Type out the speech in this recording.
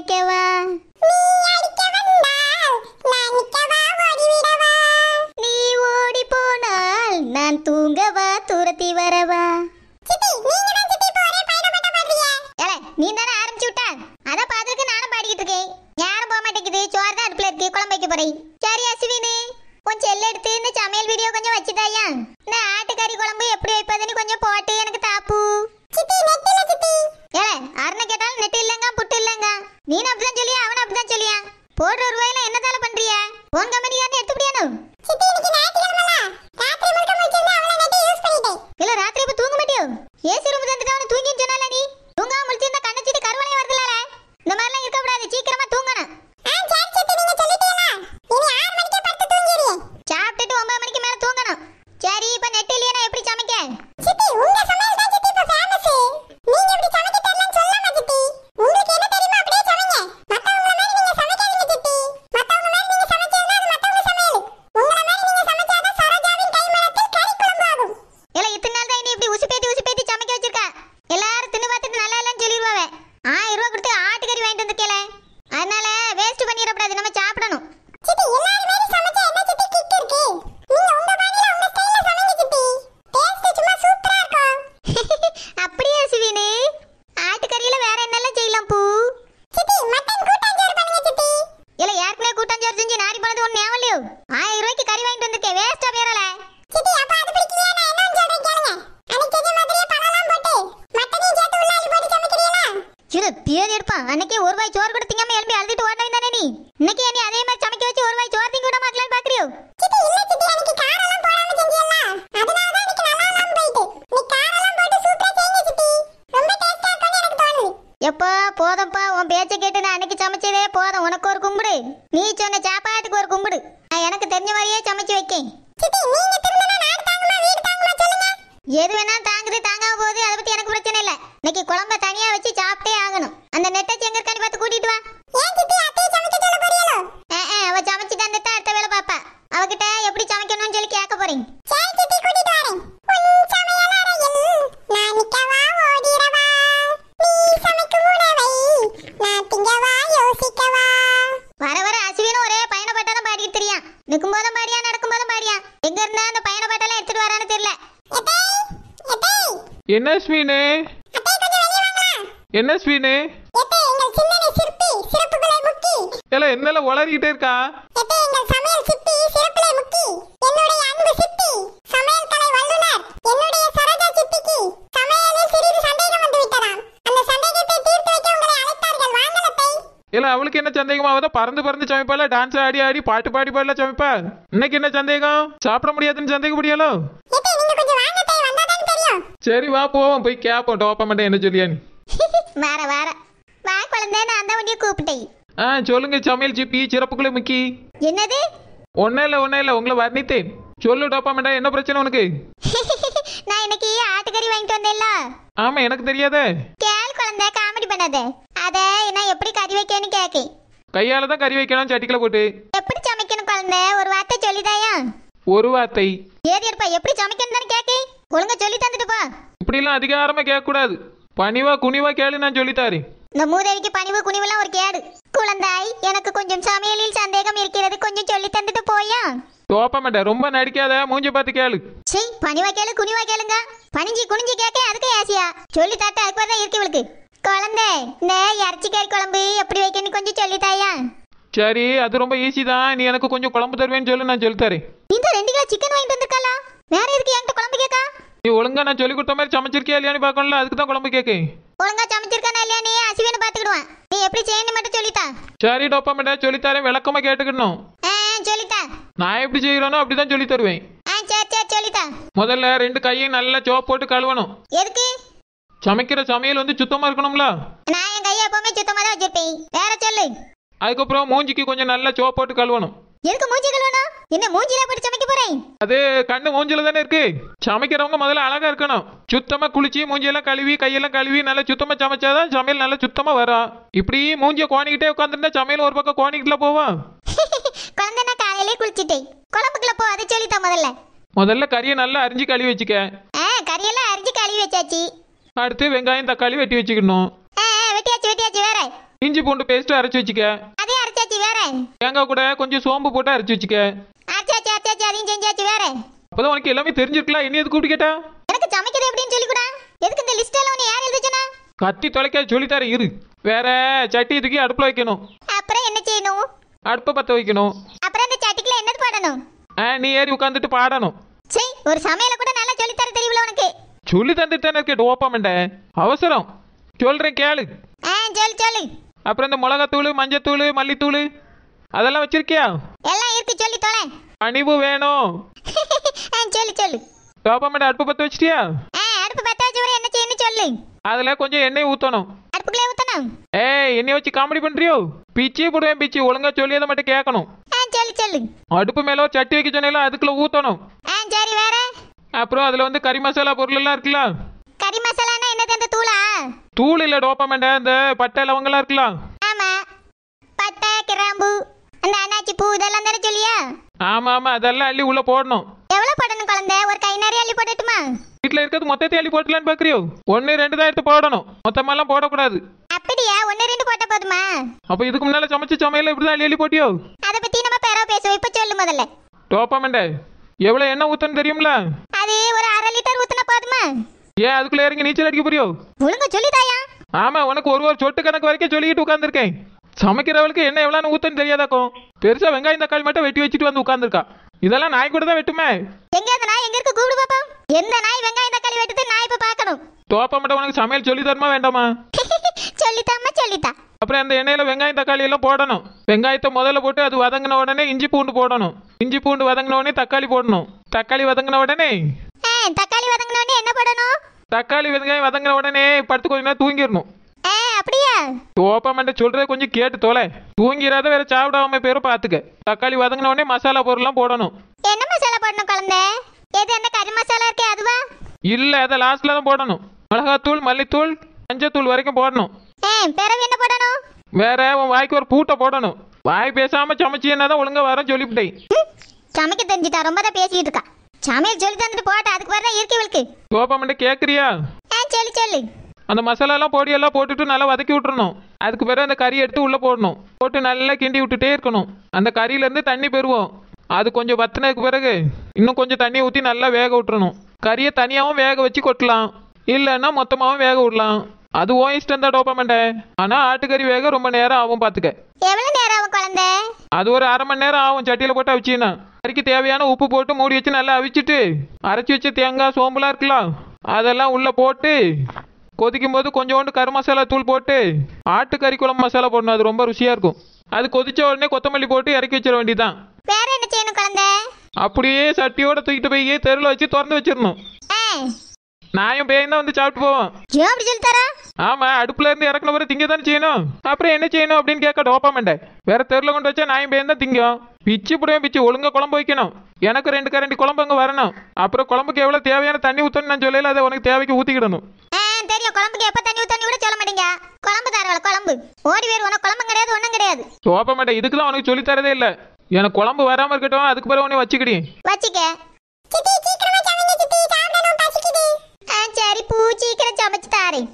கிடைக்கவா நீ ஓடி போனால் நான் தூங்கவா துரத்தி வரவா நீ தானே ஆரம்பிச்சு விட்டா அதை பார்த்துட்டு நானும் பாடிக்கிட்டு இருக்கேன் யாரும் போக மாட்டேங்குது சோறு தான் அடுப்பில் இருக்கு குழம்பு வைக்க போறேன் போடுற என்ன என்னதால பண்றீங்க போன் கம்பெனிக்காரன் எடுத்துக்கிட்டியானோ மாதிரி இருப்பான் அன்னைக்கு ஒரு வாய் சோறு கொடுத்தீங்க எழுப்பி அழுதுட்டு ஓடினா தானே நீ இன்னைக்கு நீ அதே மாதிரி சமைக்க வச்சு ஒரு வாய் சோறு திங்க விட மாட்டலான்னு எப்பா போதம்ப்பா உன் பேச்ச கேட்டு நான் அன்னைக்கு சமைச்சதே போதும் உனக்கு ஒரு கும்பிடு நீ சொன்ன சாப்பாட்டுக்கு ஒரு கும்பிடு நான் எனக்கு தெரிஞ்ச மாதிரியே சமைச்சு வைக்கேன் எது வேணா தாங்குது தாங்காம போகுது அதை பத்தி எனக்கு பிரச்சனை இல்லை இன்னைக்கு குழம்ப தனியா வச்சு போறேன் வர வர அசுவினும் ஒரே பயண பாட்டெல்லாம் பாடிக்கிட்டு தெரியா நிற்கும் போதும் பாடியா நடக்கும் போதும் பாடியா எங்க இருந்தா அந்த பயண பாட்டெல்லாம் எடுத்துட்டு வரான்னு தெரியல என்ன ஸ்வீனு என்ன ஸ்வீனு உளறிக்கிட்டே இருக்கா இல்லை அவளுக்கு என்ன சந்தேகமா பறந்து பறந்து சமைப்பால டான்ஸ் ஆடி ஆடி பாட்டு பாடி பாடல சமைப்பா இன்னைக்கு என்ன சந்தேகம் சாப்பிட முடியாதுன்னு சந்தேகப்படியாலோ சரி வா போவோம் போய் கேப்போம் டோப்பமெண்ட் என்ன சொல்லியான்னு வேற வேற வா குழந்தை நான் தான் உன்னைய கூப்பிட்டேன் ஆ சொல்லுங்க சமையல் ஜிபி சிறப்புக்குள்ள முக்கி என்னது ஒன்னும் இல்லை ஒன்னும் இல்லை உங்களை வர்ணித்தேன் சொல்லு டோப்பாமேடா என்ன பிரச்சனை உனக்கு நான் இன்னைக்கு ஆட்டுக்கறி வாங்கிட்டு வந்தேன்ல ஆமா எனக்கு தெரியாதே குழந்தை காமெடி பண்ணதே அத என்ன எப்படி கறி வைக்கணும்னு கேக்கு கையால தான் கறி வைக்கணும் சட்டிக்குள்ள போட்டு எப்படி சமைக்கணும் குழந்தை ஒரு வார்த்தை சொல்லிதாயா ஒரு வார்த்தை ஏதி இருப்பா எப்படி சமைக்கணும் தானே கேக்கு ஒழுங்கா சொல்லி தந்துட்டு போ இப்படி எல்லாம் அதிகாரமா கேட்க கூடாது பணிவா குனிவா கேளு நான் சொல்லித்தாரேன் இந்த மூதேவிக்கு பணிவு குனிவுலாம் ஒரு கேடு குழந்தாய் எனக்கு கொஞ்சம் சமையலில் சந்தேகம் இருக்கிறது கொஞ்சம் சொல்லி தந்துட்டு போயா தோப்பமேட்ட ரொம்ப நடிக்காத மூஞ்சி பார்த்து கேளு சீ பணிவா கேளு குனிவா கேளுங்க பணிஞ்சி குனிஞ்சி கேட்க அதுக்கு ஆசையா சொல்லி தாத்தா அதுக்கு தான் இருக்கு இவளுக்கு குழந்தை இந்த இறச்சி கறி குழம்பு எப்படி வைக்கணும் கொஞ்சம் சொல்லி தாயா சரி அது ரொம்ப ஈஸி தான் நீ எனக்கு கொஞ்சம் குழம்பு தருவேன்னு சொல்லு நான் சொல்லி தரேன் இந்த ரெண்டு கிலோ சிக்கன் வாங்கிட்டு வந்திருக்கல வேற எதுக்கு என்கிட்ட குழம்பு கேட்கா நீ ஒழுங்கா நான் சொல்லி கொடுத்த மாதிரி சமைச்சிருக்கியா இல்லையான்னு பார்க்கணும்ல அதுக்கு தான் குழம்பு கேட்கு ஒழுங்கா சமைச்சிருக்கானா இல்லையா நீ அசிவேன்னு பாத்துக்கிடுவான் நீ எப்படி செய்யணும் மட்டும் சொல்லித்தா சரி டோப்பா மட்டும் சொல்லித்தாரேன் விளக்கமா கேட்டுக்கணும் ஆ நான் நான் எப்படி செய்யறேனோ அப்படிதான் சொல்லி தருவேன் ஆ முதல்ல ரெண்டு கையை நல்லா சோப் போட்டு கழுவணும் எதுக்கு சமைக்கிற சமையல் வந்து சுத்தமா இருக்கணும்ல நான் என் கையை எப்பவுமே சுத்தமா தான் வச்சிருப்பேன் வேற சொல்லு அதுக்கப்புறம் மூஞ்சிக்கு கொஞ்சம் நல்லா சோப் போட்டு கழுவணும் எதுக்கு மூஞ்சி கழுவணும் என்ன மூஞ்சில போட்டு சமைக்க போறேன் அது கண்ணு மூஞ்சில தானே இருக்கு சமைக்கிறவங்க முதல்ல அழகா இருக்கணும் சுத்தமா குளிச்சு மூஞ்சியெல்லாம் கழுவி கையெல்லாம் கழுவி நல்லா சுத்தமா சமைச்சாதான் சமையல் நல்லா சுத்தமா வரும் இப்படி மூஞ்சியை கோணிக்கிட்டே உட்காந்துருந்தா சமையல் ஒரு பக்கம் கோணிக்கிட்டுல போவோம் தண்ணியிலே குளிச்சிட்டேன் குழம்புக்குள்ள போ அதை சொல்லித்தான் முதல்ல முதல்ல கறியை நல்லா அரிஞ்சு கழுவி வச்சுக்க ஆ கறியெல்லாம் அரிஞ்சு கழுவி வச்சாச்சு அடுத்து வெங்காயம் தக்காளி வெட்டி வச்சுக்கணும் ஆ ஆ, வெட்டியாச்சு வெட்டியாச்சு வேற இஞ்சி பூண்டு பேஸ்ட் அரைச்சு வச்சுக்க அதே அரைச்சாச்சு வேற தேங்காய் கூட கொஞ்சம் சோம்பு போட்டு அரைச்சி வச்சுக்க அரைச்சாச்சு அரைச்சாச்சு அதையும் செஞ்சாச்சு வேற அப்பதான் உனக்கு எல்லாமே தெரிஞ்சிருக்கலாம் இனி எது கூப்பிட்டு கேட்டா எனக்கு சமைக்கிறது எப்படின்னு சொல்லி கூட எதுக்கு இந்த லிஸ்ட் எல்லாம் உன்னை யார் எழுதிச்சனா கத்தி தொலைக்க சொல்லித்தர இரு வேற சட்டி தூக்கி அடுப்பில் வைக்கணும் அப்புறம் என்ன செய்யணும் அடுப்பை பற்ற வைக்கணும் பாடணும் நீ ஏறி உட்காந்துட்டு பாடணும் சரி ஒரு சமையல கூட நல்லா சொல்லி தர தெரியும்ல உனக்கு சொல்லி தந்துட்டேன்னு இருக்கே டோப்பாமண்ட அவசரம் சொல்றேன் கேளு ஆ சொல்லு சொல்லு அப்புறம் இந்த மிளகாத்தூள் மஞ்சத்தூள் மல்லித்தூள் அதெல்லாம் வச்சிருக்கியா எல்லாம் இருக்கு சொல்லி தொலை பணிவு வேணும் ஆ சொல்லு சொல்லு டோப்பாமண்ட அடுப்பு பத்த வச்சிட்டியா ஆ அடுப்பு பத்த வச்சு என்ன செய்யணும் சொல்லு அதுல கொஞ்சம் எண்ணெய் ஊத்தணும் அடுப்புக்குள்ளே ஊத்தணும் ஏய் எண்ணெய் வச்சு காமெடி பண்றியோ பிச்சி போடுவேன் பிச்சி ஒழுங்கா சொல்லி அதை மட்டும் கேட்கணும் சொல்லு சொல்லு அடுப்பு மேல சட்டி வைக்க சொன்னா அதுக்குள்ள ஊத்தணும் ஆ சரி வேற அப்புறம் அதுல வந்து கறி மசாலா பொருள் எல்லாம் இருக்குல்ல கறி மசாலானா என்னது அந்த தூளா தூள் இல்ல டோப்பமெண்ட இந்த பட்டை லவங்கலாம் இருக்குல்ல ஆமா பட்டை கிராம்பு அந்த அன்னாச்சி பூ இதெல்லாம் தானே சொல்லியா ஆமா ஆமா அதெல்லாம் அள்ளி உள்ள போடணும் எவ்வளவு போடணும் குழந்தை ஒரு கை நிறைய அள்ளி போடட்டுமா வீட்டுல இருக்கிறது மொத்தத்தை அள்ளி போட்டலான்னு பாக்குறியோ ஒன்னு ரெண்டு தான் எடுத்து போடணும் மொத்தமெல்லாம் போடக்கூடாது அப்படியா ஒன்னு ரெண்டு போட்ட போதுமா அப்ப இதுக்கு முன்னால சமைச்ச சமையல இப்படிதான் அள்ளி அள்ளி போட்டியோ பேசுவோம் இப்ப சொல்லு முதல்ல டோப்பமெண்டே எவ்வளவு எண்ணெய் ஊத்தணும் தெரியும்ல அது ஒரு அரை லிட்டர் ஊத்தினா போதுமா ஏன் அதுக்குள்ள இறங்கி நீச்சல் அடிக்க புரியும் ஒழுங்கா சொல்லி ஆமா உனக்கு ஒரு ஒரு சொட்டு கணக்கு வரைக்கும் சொல்லிட்டு உட்காந்துருக்கேன் சமைக்கிறவளுக்கு என்ன எவ்வளவு ஊத்தன்னு தெரியாதாக்கும் பெருசா வெங்காயம் தக்காளி மட்டும் வெட்டி வச்சுட்டு வந்து உட்காந்துருக்கா இதெல்லாம் நாய் கூட தான் வெட்டுமே எங்க அந்த நாய் எங்க இருக்கு கூடு பாப்போம் எந்த நாய் வெங்காயம் தக்காளி வெட்டுது நாய் இப்ப பார்க்கணும் டோப்பமெண்டை உனக்கு சமையல் சொல்லி தரமா வேண்டாமா சொல்லித்தாமா சொல்லித்தா அப்புறம் அந்த எண்ணெயில வெங்காயம் தக்காளி எல்லாம் போடணும் வெங்காயத்தை முதல்ல போட்டு அது வதங்கின உடனே இஞ்சி பூண்டு போடணும் இஞ்சி பூண்டு வதங்கின உடனே தக்காளி போடணும் தக்காளி வதங்கின உடனே தக்காளி வதங்கின உடனே என்ன போடணும் தக்காளி வெங்காயம் வதங்கின உடனே படுத்து கொஞ்ச நேரம் தூங்கிடணும் அப்படியா தோப்பாமட்ட சொல்றத கொஞ்சம் கேட்டு தொலை தூங்கிறாத வேற சாப்பிடாம பேரும் பாத்துக்க தக்காளி வதங்கின உடனே மசாலா பொருள்லாம் போடணும் என்ன மசாலா போடணும் குழந்தை எது அந்த கறி மசாலா இருக்கே அதுவா இல்ல அதை லாஸ்ட்ல தான் போடணும் மிளகாத்தூள் மல்லித்தூள் மஞ்சத்தூள் வரைக்கும் போடணும் பிறகு என்ன போடணும் வேற உன் வாய்க்கு ஒரு பூட்டை போடணும் வாய் பேசாம சமைச்சு என்னதான் ஒழுங்கா வர சொல்லிவிட்டேன் சமைக்க தெரிஞ்சிட்டா ரொம்ப தான் பேசிட்டு இருக்கா சமையல் சொல்லி தந்துட்டு போட்ட அதுக்கு வர இருக்கு இவளுக்கு கோபம் கேக்குறியா சொல்லு சொல்லு அந்த மசாலாலாம் பொடியெல்லாம் போட்டுட்டு நல்லா வதக்கி விட்டுறணும் அதுக்கு பிறகு அந்த கறி எடுத்து உள்ளே போடணும் போட்டு நல்லா கிண்டி விட்டுட்டே இருக்கணும் அந்த கறியிலேருந்து தண்ணி பெறுவோம் அது கொஞ்சம் வத்தினதுக்கு பிறகு இன்னும் கொஞ்சம் தண்ணி ஊற்றி நல்லா வேக விட்டுறணும் கறியை தனியாகவும் வேக வச்சு கொட்டலாம் இல்லைன்னா மொத்தமாகவும் வேக விடலாம் அது ஓ இஷ்டம் தான் டோப்பமெண்ட ஆனா ஆட்டுக்கறி வேக ரொம்ப நேரம் ஆகும் பாத்துக்க எவ்வளவு நேரம் ஆகும் குழந்தை அது ஒரு அரை மணி நேரம் ஆகும் சட்டியில போட்டு அவிச்சினா கறிக்கு தேவையான உப்பு போட்டு மூடி வச்சு நல்லா அவிச்சிட்டு அரைச்சி வச்ச தேங்காய் சோம்புலாம் இருக்கலாம் அதெல்லாம் உள்ள போட்டு கொதிக்கும் போது கொஞ்சோண்டு கரு மசாலா தூள் போட்டு ஆட்டுக்கறி குழம்பு மசாலா போடணும் அது ரொம்ப ருசியா இருக்கும் அது கொதிச்ச உடனே கொத்தமல்லி போட்டு இறக்கி வச்சிட வேண்டியதான் வேற என்ன செய்யணும் குழந்தை அப்படியே சட்டியோட தூக்கிட்டு போய் தெருவில் வச்சு திறந்து வச்சிடணும் நாயும் பேயும் தான் வந்து சாப்பிட்டு போவோம் ஏன் அப்படி சொல்லித்தாரா ஆமா அடுப்புல இருந்து இறக்குன வரை திங்க தானே செய்யணும் அப்புறம் என்ன செய்யணும் அப்படின்னு கேட்க டோப்பாமண்டே வேற தெருல கொண்டு வச்சா நாயும் பேயும் தான் திங்கும் பிச்சு புடியும் பிச்சு ஒழுங்கா குழம்பு வைக்கணும் எனக்கு ரெண்டு கரண்டி குழம்பு அங்க வரணும் அப்புறம் குழம்புக்கு எவ்வளவு தேவையான தண்ணி ஊத்தணும் நான் சொல்லல அதை உனக்கு தேவைக்கு ஊத்திக்கிடணும் தெரியும் குழம்புக்கு எப்ப தண்ணி ஊத்தணும் கூட சொல்ல மாட்டீங்க குழம்பு தரவல குழம்பு ஓடி வேறு உனக்கு குழம்பு கிடையாது ஒண்ணும் கிடையாது டோப்பாமண்டே இதுக்கு தான் உனக்கு சொல்லி தரதே இல்ல எனக்கு குழம்பு வராம இருக்கட்டும் அதுக்கு பிறகு உன்னை வச்சுக்கிடி வச்சுக்க ஆ சரி பூச்சிக்கிற சமைச்சு தாரேன்